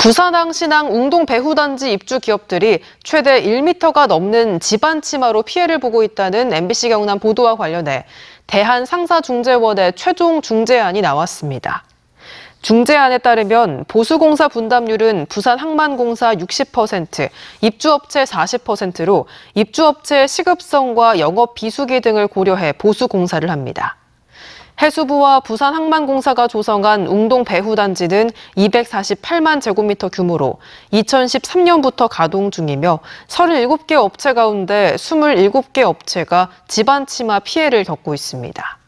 부산항 신항 웅동 배후단지 입주 기업들이 최대 1m가 넘는 집안 치마로 피해를 보고 있다는 MBC 경남 보도와 관련해 대한상사중재원의 최종 중재안이 나왔습니다. 중재안에 따르면 보수공사 분담률은 부산항만공사 60%, 입주업체 40%로 입주업체의 시급성과 영업 비수기 등을 고려해 보수공사를 합니다. 해수부와 부산항만공사가 조성한 웅동 배후단지는 248만 제곱미터 규모로 2013년부터 가동 중이며 37개 업체 가운데 27개 업체가 집안 치마 피해를 겪고 있습니다.